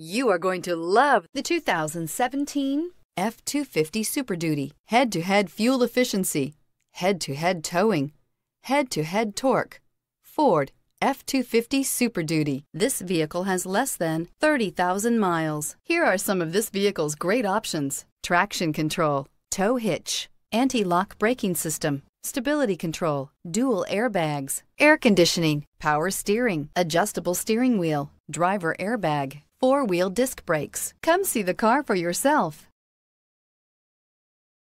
You are going to love the 2017 F-250 Super Duty. Head-to-head -head fuel efficiency, head-to-head -to -head towing, head-to-head -to -head torque. Ford F-250 Super Duty. This vehicle has less than 30,000 miles. Here are some of this vehicle's great options. Traction control, tow hitch, anti-lock braking system, stability control, dual airbags, air conditioning, power steering, adjustable steering wheel, driver airbag, four-wheel disc brakes. Come see the car for yourself.